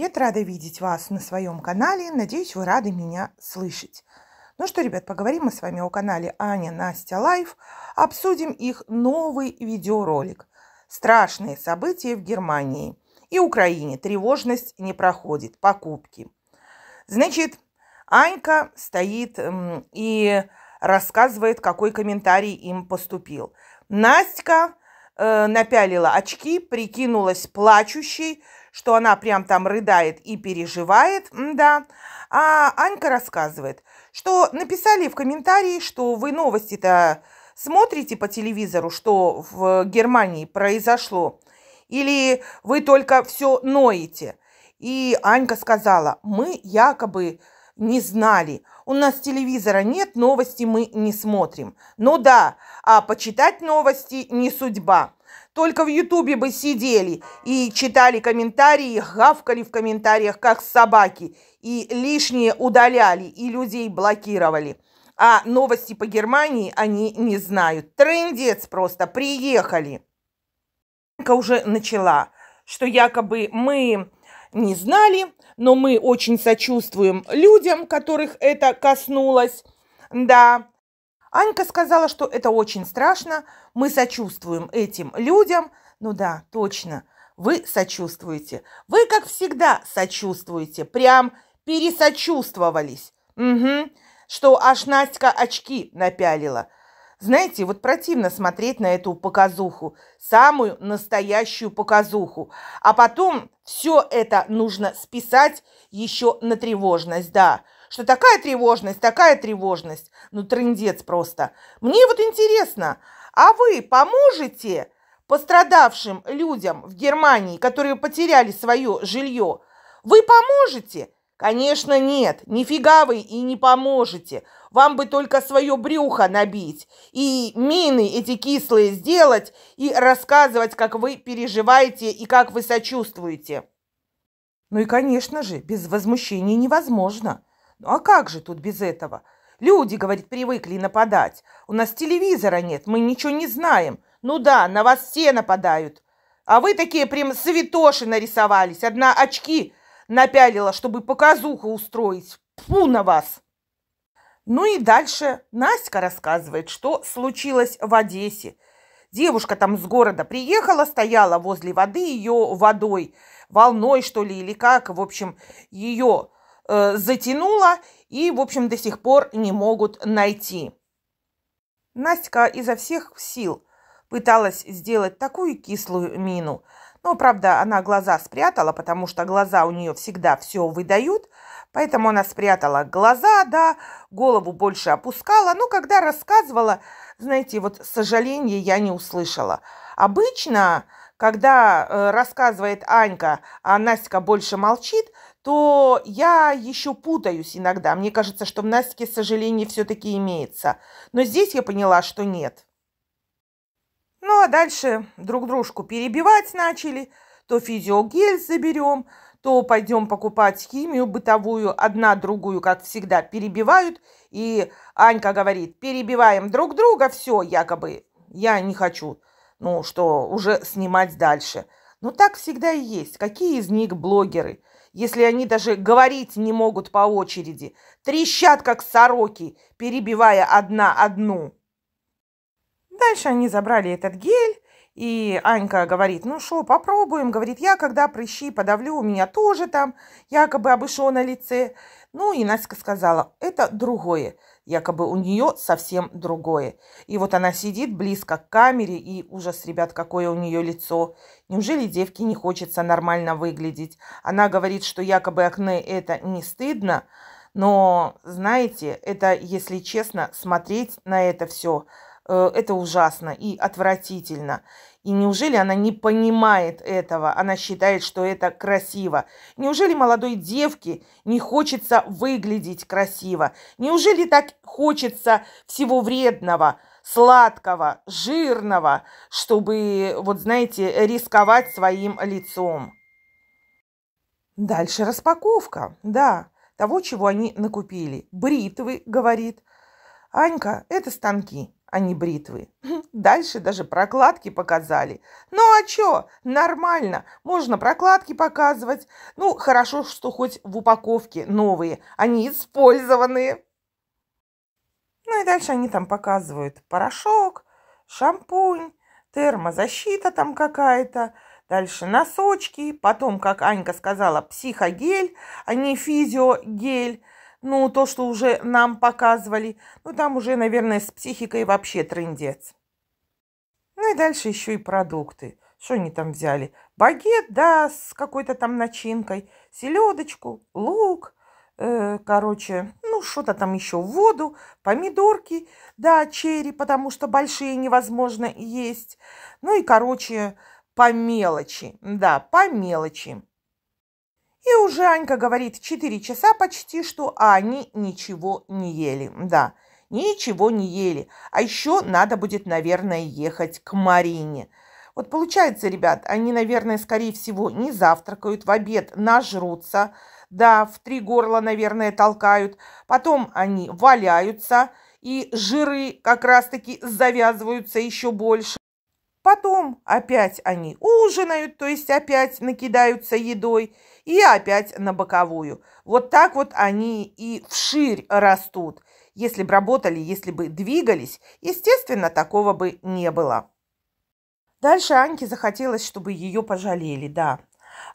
Привет, рада видеть вас на своем канале. Надеюсь, вы рады меня слышать. Ну что, ребят, поговорим мы с вами о канале Аня Настя Лайф. Обсудим их новый видеоролик. Страшные события в Германии и Украине. Тревожность не проходит. Покупки. Значит, Анька стоит и рассказывает, какой комментарий им поступил. Настя э, напялила очки, прикинулась плачущей, что она прям там рыдает и переживает, да. А Анька рассказывает, что написали в комментарии, что вы новости-то смотрите по телевизору, что в Германии произошло, или вы только все ноете. И Анька сказала, мы якобы не знали. У нас телевизора нет, новости мы не смотрим. Ну да, а почитать новости не судьба. Только в Ютубе бы сидели и читали комментарии, гавкали в комментариях, как собаки, и лишнее удаляли, и людей блокировали. А новости по Германии они не знают. Трендец просто, приехали. Уже начала, что якобы мы не знали, но мы очень сочувствуем людям, которых это коснулось. Да, Анька сказала, что это очень страшно, мы сочувствуем этим людям. Ну да, точно, вы сочувствуете. Вы, как всегда, сочувствуете, прям пересочувствовались. Угу, что аж Настя очки напялила. Знаете, вот противно смотреть на эту показуху, самую настоящую показуху. А потом все это нужно списать еще на тревожность, да что такая тревожность, такая тревожность. Ну, трендец просто. Мне вот интересно, а вы поможете пострадавшим людям в Германии, которые потеряли свое жилье? Вы поможете? Конечно, нет. Нифига вы и не поможете. Вам бы только свое брюхо набить и мины эти кислые сделать и рассказывать, как вы переживаете и как вы сочувствуете. Ну и, конечно же, без возмущений невозможно. Ну а как же тут без этого? Люди, говорит, привыкли нападать. У нас телевизора нет, мы ничего не знаем. Ну да, на вас все нападают. А вы такие прям святоши нарисовались. Одна очки напялила, чтобы показуху устроить. Фу на вас! Ну и дальше Настя рассказывает, что случилось в Одессе. Девушка там с города приехала, стояла возле воды, ее водой, волной что ли, или как, в общем, ее э, затянуло и, в общем, до сих пор не могут найти. Настя изо всех сил пыталась сделать такую кислую мину, но, правда, она глаза спрятала, потому что глаза у нее всегда все выдают, поэтому она спрятала глаза, да, голову больше опускала, но когда рассказывала, знаете, вот сожаление, я не услышала. Обычно, когда э, рассказывает Анька, а Настя больше молчит, то я еще путаюсь иногда. Мне кажется, что в Настике сожаление все-таки имеется. Но здесь я поняла, что нет. Ну, а дальше друг дружку перебивать начали. То физиогель заберем, то пойдем покупать химию бытовую. Одна другую, как всегда, перебивают. И Анька говорит, перебиваем друг друга, все, якобы. Я не хочу, ну, что уже снимать дальше. Но ну, так всегда и есть. Какие из них блогеры – если они даже говорить не могут по очереди, трещат, как сороки, перебивая одна одну. Дальше они забрали этот гель, и Анька говорит, ну что, попробуем. Говорит, я когда прыщи подавлю, у меня тоже там якобы обышо на лице. Ну и Настя сказала, это другое, якобы у нее совсем другое. И вот она сидит близко к камере, и ужас, ребят, какое у нее лицо. Неужели девке не хочется нормально выглядеть? Она говорит, что якобы акне это не стыдно, но, знаете, это, если честно, смотреть на это все – Э, это ужасно и отвратительно. И неужели она не понимает этого? Она считает, что это красиво. Неужели молодой девке не хочется выглядеть красиво? Неужели так хочется всего вредного, сладкого, жирного, чтобы, вот знаете, рисковать своим лицом? Дальше распаковка, да, того, чего они накупили. Бритвы, говорит. Анька, это станки а не бритвы. Дальше даже прокладки показали. Ну а чё, нормально, можно прокладки показывать. Ну, хорошо, что хоть в упаковке новые, они использованные. Ну и дальше они там показывают порошок, шампунь, термозащита там какая-то, дальше носочки, потом, как Анька сказала, психогель, а не физиогель, ну, то, что уже нам показывали, ну, там уже, наверное, с психикой вообще трындец. Ну и дальше еще и продукты. Что они там взяли? Багет, да, с какой-то там начинкой, селедочку, лук, э, короче, ну что-то там еще, воду, помидорки, да, черри, потому что большие невозможно есть. Ну и, короче, по мелочи, да, по мелочи. И уже Анька говорит, 4 часа почти, что а они ничего не ели. Да, ничего не ели. А еще надо будет, наверное, ехать к Марине. Вот получается, ребят, они, наверное, скорее всего, не завтракают, в обед нажрутся, да, в три горла, наверное, толкают. Потом они валяются, и жиры как раз-таки завязываются еще больше. Потом опять они ужинают, то есть опять накидаются едой и опять на боковую. Вот так вот они и вширь растут. Если бы работали, если бы двигались, естественно, такого бы не было. Дальше Аньке захотелось, чтобы ее пожалели, да.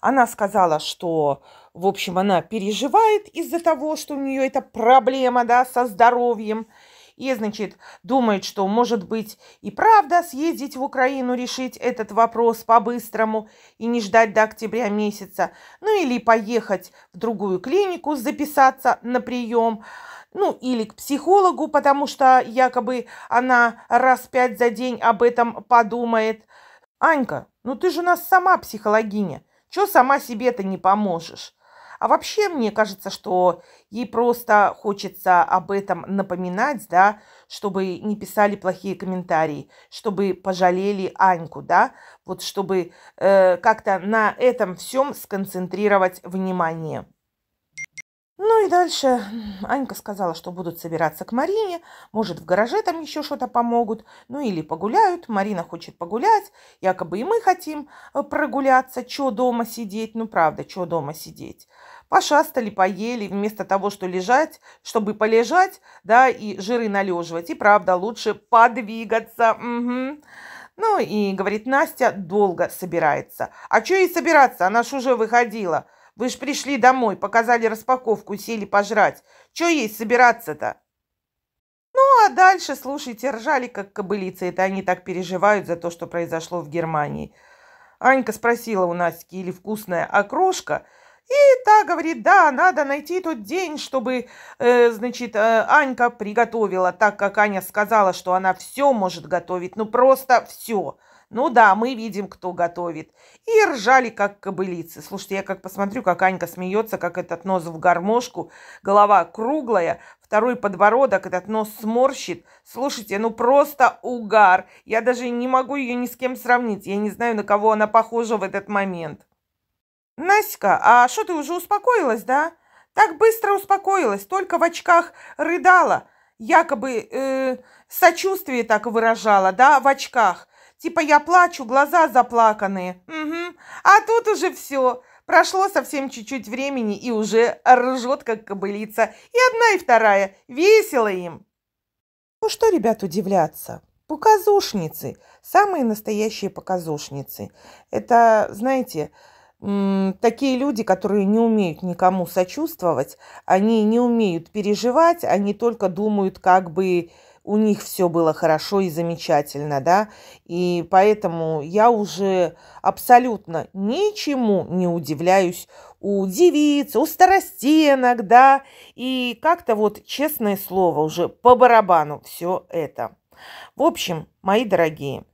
Она сказала, что, в общем, она переживает из-за того, что у нее эта проблема, да, со здоровьем – и, значит, думает, что, может быть, и правда съездить в Украину решить этот вопрос по-быстрому и не ждать до октября месяца, ну или поехать в другую клинику записаться на прием, ну или к психологу, потому что якобы она раз пять за день об этом подумает. Анька, ну ты же у нас сама психологиня, чё сама себе-то не поможешь? А вообще, мне кажется, что ей просто хочется об этом напоминать, да, чтобы не писали плохие комментарии, чтобы пожалели Аньку, да, вот чтобы э, как-то на этом всем сконцентрировать внимание. Ну и дальше Анька сказала, что будут собираться к Марине, может, в гараже там еще что-то помогут, ну или погуляют, Марина хочет погулять, якобы и мы хотим э, прогуляться, чё дома сидеть, ну правда, чё дома сидеть. Пошастали, поели, вместо того, что лежать, чтобы полежать, да, и жиры належивать, и правда, лучше подвигаться, угу. Ну и, говорит, Настя долго собирается. А чё ей собираться, она ж уже выходила. Вы ж пришли домой, показали распаковку и сели пожрать. Чё есть собираться-то? Ну, а дальше, слушайте, ржали, как кобылицы. Это они так переживают за то, что произошло в Германии. Анька спросила у Настики, или вкусная окрошка – и та говорит, да, надо найти тот день, чтобы, э, значит, э, Анька приготовила, так как Аня сказала, что она все может готовить, ну просто все. Ну да, мы видим, кто готовит. И ржали, как кобылицы. Слушайте, я как посмотрю, как Анька смеется, как этот нос в гармошку, голова круглая, второй подбородок, этот нос сморщит. Слушайте, ну просто угар. Я даже не могу ее ни с кем сравнить. Я не знаю, на кого она похожа в этот момент. Настя, а что ты уже успокоилась, да? Так быстро успокоилась, только в очках рыдала, якобы э, сочувствие так выражала, да, в очках. Типа я плачу, глаза заплаканные. Угу. А тут уже все. Прошло совсем чуть-чуть времени и уже ржет, как кобылица. И одна, и вторая. Весело им. Ну что, ребят, удивляться? Показушницы. Самые настоящие показушницы. Это, знаете, такие люди, которые не умеют никому сочувствовать, они не умеют переживать, они только думают, как бы у них все было хорошо и замечательно, да, и поэтому я уже абсолютно ничему не удивляюсь у девиц, у старостенок, да, и как-то вот, честное слово, уже по барабану все это. В общем, мои дорогие –